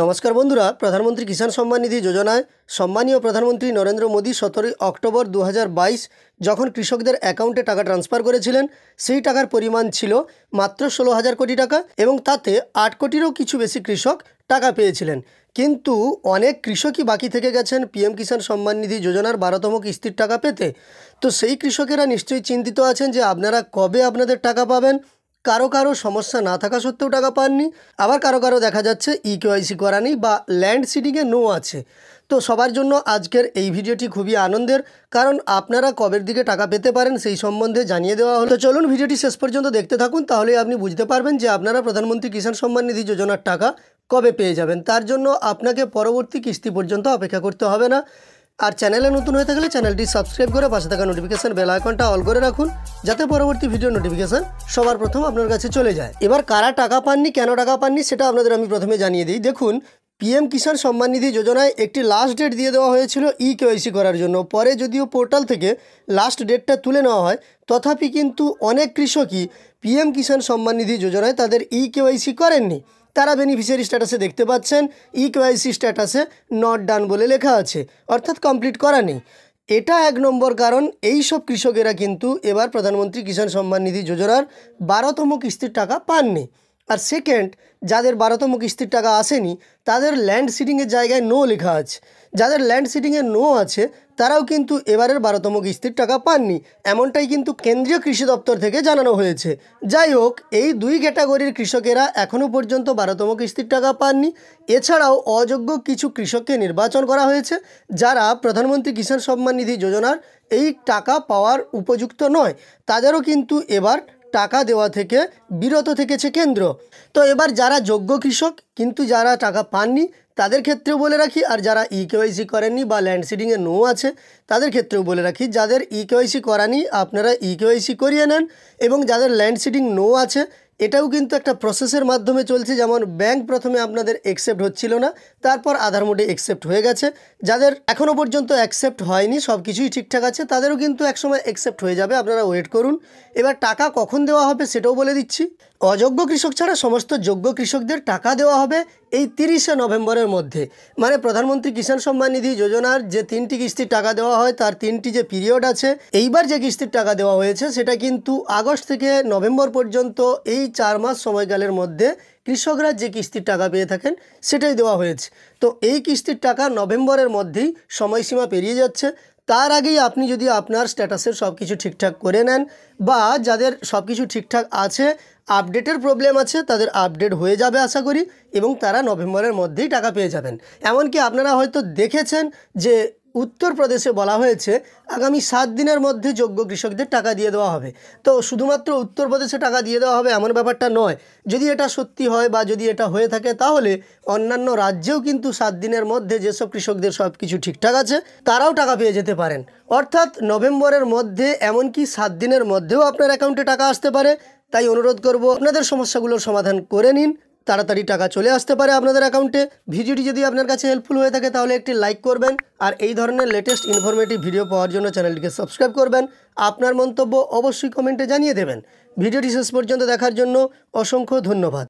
নমস্কার বন্ধুরা প্রধানমন্ত্রী কিষাণ সম্মান নিধি যোজনায় সম্মানীয় প্রধানমন্ত্রী নরেন্দ্র মোদী সতেরোই অক্টোবর দু যখন কৃষকদের অ্যাকাউন্টে টাকা ট্রান্সফার করেছিলেন সেই টাকার পরিমাণ ছিল মাত্র ষোলো হাজার কোটি টাকা এবং তাতে আট কোটিরও কিছু বেশি কৃষক টাকা পেয়েছিলেন কিন্তু অনেক কৃষকই বাকি থেকে গেছেন পিএম কিষাণ সম্মান নিধি যোজনার বারোতম কিস্তির টাকা পেতে তো সেই কৃষকেরা নিশ্চয়ই চিন্তিত আছেন যে আপনারা কবে আপনাদের টাকা পাবেন কারো কারো সমস্যা না থাকা সত্ত্বেও টাকা পাননি আবার কারো কারো দেখা যাচ্ছে ইকেওয়াইসি করা নেই বা ল্যান্ড সিডিংয়ে নো আছে তো সবার জন্য আজকের এই ভিডিওটি খুবই আনন্দের কারণ আপনারা কবের দিকে টাকা পেতে পারেন সেই সম্বন্ধে জানিয়ে দেওয়া হলো চলুন ভিডিওটি শেষ পর্যন্ত দেখতে থাকুন তাহলে আপনি বুঝতে পারবেন যে আপনারা প্রধানমন্ত্রী কিষাণ সম্মান নিধি যোজনার টাকা কবে পেয়ে যাবেন তার জন্য আপনাকে পরবর্তী কিস্তি পর্যন্ত অপেক্ষা করতে হবে না আর চ্যানেলে নতুন হয়ে থাকলে চ্যানেলটি সাবস্ক্রাইব করে পাশে থাকা নোটিফিকেশন বেল আইকনটা অল করে রাখুন যাতে পরবর্তী ভিডিও নোটিফিকেশন সবার প্রথম আপনার কাছে চলে যায় এবার কারা টাকা পাননি কেন টাকা পাননি সেটা আপনাদের আমি প্রথমে জানিয়ে দিই দেখুন পিএম কিষাণ সম্মান নিধি যোজনায় একটি লাস্ট ডেট দিয়ে দেওয়া হয়েছিল ই e কেওয়াইসি করার জন্য পরে যদিও পোর্টাল থেকে লাস্ট ডেটটা তুলে নেওয়া হয় তথাপি কিন্তু অনেক কৃষকই পিএম কিষাণ সম্মান নিধি যোজনায় তাদের ই e কেওয়াইসি করেননি তারা বেনিফিশিয়ারি স্ট্যাটাসে দেখতে পাচ্ছেন কেওয়াইসি স্ট্যাটাসে নট ডান বলে লেখা আছে অর্থাৎ কমপ্লিট করা নেই এটা এক নম্বর কারণ এই সব কৃষকেরা কিন্তু এবার প্রধানমন্ত্রী কিষাণ সম্মান নিধি যোজনার বারোতম কিস্তির টাকা পাননি আর সেকেন্ড যাদের বারোতম কিস্তির টাকা আসেনি তাদের ল্যান্ড সিডিংয়ের জায়গায় নো লেখা আছে যাদের ল্যান্ড সিডিংয়ে নো আছে তারাও কিন্তু এবারের বারোতম কিস্তির টাকা পাননি এমনটাই কিন্তু কেন্দ্রীয় কৃষি দপ্তর থেকে জানানো হয়েছে যাই হোক এই দুই ক্যাটাগরির কৃষকেরা এখনও পর্যন্ত বারোতম কিস্তির টাকা পাননি এছাড়াও অযোগ্য কিছু কৃষককে নির্বাচন করা হয়েছে যারা প্রধানমন্ত্রী কিষাণ সম্মান নিধি যোজনার এই টাকা পাওয়ার উপযুক্ত নয় তাদেরও কিন্তু এবার টাকা দেওয়া থেকে বিরত থেকেছে কেন্দ্র তো এবার যারা যোগ্য কৃষক কিন্তু যারা টাকা পাননি তাদের ক্ষেত্রেও বলে রাখি আর যারা ইকেওয়াইসি e করেননি বা ল্যান্ড সিডিংয়ে নো আছে তাদের ক্ষেত্রেও বলে রাখি যাদের ইকেওয়াইসি e করানি আপনারা ইকেওয়াইসি e করিয়ে নেন এবং যাদের ল্যান্ড সিডিং নো আছে এটাও কিন্তু একটা প্রসেসের মাধ্যমে চলছে যেমন ব্যাংক প্রথমে আপনাদের অ্যাকসেপ্ট হচ্ছিল না তারপর আধার মোডে অ্যাকসেপ্ট হয়ে গেছে যাদের এখনও পর্যন্ত অ্যাকসেপ্ট হয়নি সব কিছুই ঠিকঠাক আছে তাদেরও কিন্তু একসময় অ্যাকসেপ্ট হয়ে যাবে আপনারা ওয়েট করুন এবার টাকা কখন দেওয়া হবে সেটাও বলে দিচ্ছি অযোগ্য কৃষক ছাড়া সমস্ত যোগ্য কৃষকদের টাকা দেওয়া হবে এই তিরিশে নভেম্বরের মধ্যে মানে প্রধানমন্ত্রী কিষাণ সম্মান নিধি যোজনার যে তিনটি কিস্তির টাকা দেওয়া হয় তার তিনটি যে পিরিয়ড আছে এইবার যে কিস্তির টাকা দেওয়া হয়েছে সেটা কিন্তু আগস্ট থেকে নভেম্বর পর্যন্ত এই চার মাস সময়কালের মধ্যে কৃষকরা যে কিস্তির টাকা পেয়ে থাকেন সেটাই দেওয়া হয়েছে তো এই কিস্তির টাকা নভেম্বরের মধ্যেই সময়সীমা পেরিয়ে যাচ্ছে তার আগেই আপনি যদি আপনার স্ট্যাটাসের সব কিছু ঠিকঠাক করে নেন বা যাদের সব কিছু ঠিকঠাক আছে আপডেটের প্রবলেম আছে তাদের আপডেট হয়ে যাবে আশা করি এবং তারা নভেম্বরের মধ্যেই টাকা পেয়ে যাবেন এমনকি আপনারা হয়তো দেখেছেন যে উত্তরপ্রদেশে বলা হয়েছে আগামী সাত দিনের মধ্যে যোগ্য কৃষকদের টাকা দিয়ে দেওয়া হবে তো শুধুমাত্র উত্তরপ্রদেশে টাকা দিয়ে দেওয়া হবে এমন ব্যাপারটা নয় যদি এটা সত্যি হয় বা যদি এটা হয়ে থাকে তাহলে অন্যান্য রাজ্যেও কিন্তু সাত দিনের মধ্যে যেসব কৃষকদের সব কিছু ঠিকঠাক আছে তারাও টাকা পেয়ে যেতে পারেন অর্থাৎ নভেম্বরের মধ্যে এমনকি সাত দিনের মধ্যেও আপনার অ্যাকাউন্টে টাকা আসতে পারে তাই অনুরোধ করব আপনাদের সমস্যাগুলোর সমাধান করে নিন তাড়াতাড়ি টাকা চলে আসতে পারে আপনাদের অ্যাকাউন্টে ভিডিওটি যদি আপনার কাছে হেল্পফুল হয়ে থাকে তাহলে একটি লাইক করবেন আর এই ধরনের লেটেস্ট ইনফরমেটিভ ভিডিও পাওয়ার জন্য চ্যানেলটিকে সাবস্ক্রাইব করবেন আপনার মন্তব্য অবশ্যই কমেন্টে জানিয়ে দেবেন ভিডিওটি শেষ পর্যন্ত দেখার জন্য অসংখ্য ধন্যবাদ